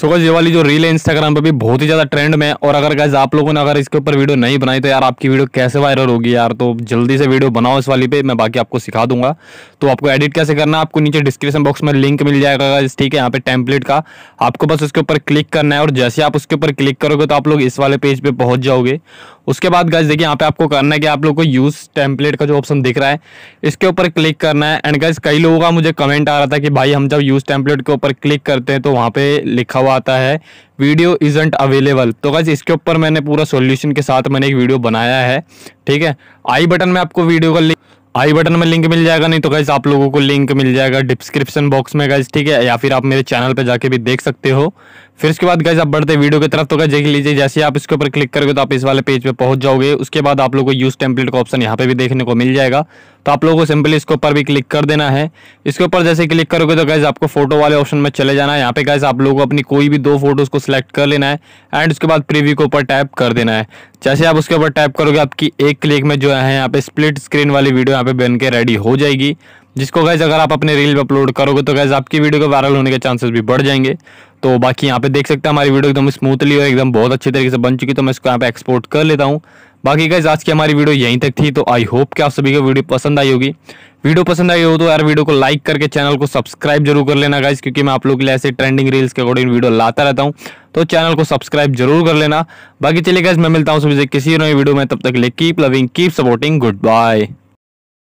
सो गज ये वाली जो रील है इंस्टाग्राम पे भी बहुत ही ज़्यादा ट्रेंड में और अगर गज आप लोगों ने अगर इसके ऊपर वीडियो नहीं बनाई तो यार आपकी वीडियो कैसे वायरल होगी यार तो जल्दी से वीडियो बनाओ इस वाली पे मैं बाकी आपको सिखा दूंगा तो आपको एडिट कैसे करना है आपको नीचे डिस्क्रिप्शन बॉक्स में लिंक मिल जाएगा गज ठीक है यहाँ पे टेम्पलेट का आपको बस उसके ऊपर क्लिक करना है और जैसे आप उसके ऊपर क्लिक करोगे तो आप लोग इस वाले पेज पर पहुंच जाओगे उसके बाद गाइज देखिए यहाँ पे आपको करना है कि आप लोग को यूज़ टेम्पलेट का जो ऑप्शन दिख रहा है इसके ऊपर क्लिक करना है एंड गाइज कई लोगों का मुझे कमेंट आ रहा था कि भाई हम जब यूज़ टेम्पलेट के ऊपर क्लिक करते हैं तो वहाँ पे लिखा हुआ आता है वीडियो इजेंट अवेलेबल तो गाइज इसके ऊपर मैंने पूरा सोल्यूशन के साथ मैंने एक वीडियो बनाया है ठीक है आई बटन में आपको वीडियो का लिंक आई बटन में लिंक मिल जाएगा नहीं तो गैस आप लोगों को लिंक मिल जाएगा डिस्क्रिप्शन बॉक्स में गैस ठीक है या फिर आप मेरे चैनल पर जाके भी देख सकते हो फिर उसके बाद गैस आप बढ़ते वीडियो की तरफ तो देख लीजिए जैसे आप इसके ऊपर क्लिक करोगे तो आप इस वाले पेज पे पहुंच जाओगे उसके बाद आप लोग को यूज़ टेम्पलेट का ऑप्शन यहाँ पे भी देखने को मिल जाएगा तो आप लोगों को सिंपली इसके ऊपर भी क्लिक कर देना है इसके ऊपर जैसे क्लिक करोगे तो गैस आपको फोटो वाले ऑप्शन में चले जाना है यहाँ पे गैस आप लोगों को अपनी कोई भी दो फोटोज़ को सिलेक्ट कर लेना है एंड उसके बाद प्रीव्यू के ऊपर टैप कर देना है जैसे आप उसके ऊपर टैप करोगे आपकी एक क्लिक में जो है यहाँ पे स्प्लिट स्क्रीन वाली वीडियो यहाँ पे बन के रेडी हो जाएगी जिसको गैस अगर आप अपने रील पर अपलोड करोगे तो गैस आपकी वीडियो के वायरल होने के चांसेस भी बढ़ जाएंगे तो बाकी यहाँ पे देख सकते हैं हमारी वीडियो एकदम स्मूथली और एकदम बहुत अच्छे तरीके से बन चुकी तो मैं इसको यहाँ पे एक्सपोर्ट कर लेता हूँ बाकी गाइज आज की हमारी वीडियो यहीं तक थी तो आई होप कि आप सभी को वीडियो पसंद आई होगी वीडियो पसंद आई हो तो यार वीडियो को लाइक करके चैनल को सब्सक्राइब जरूर कर लेना गाइज क्योंकि मैं आप लोग के लिए ऐसे ट्रेंडिंग रील्स के अकॉर्डिंग वीडियो लाता रहता हूँ तो चैनल को सब्सक्राइब जरूर कर लेना बाकी चलिए गाइज मैं मिलता हूँ सभी से किसी नई वीडियो में तब तक ले keep loving keep supporting good bye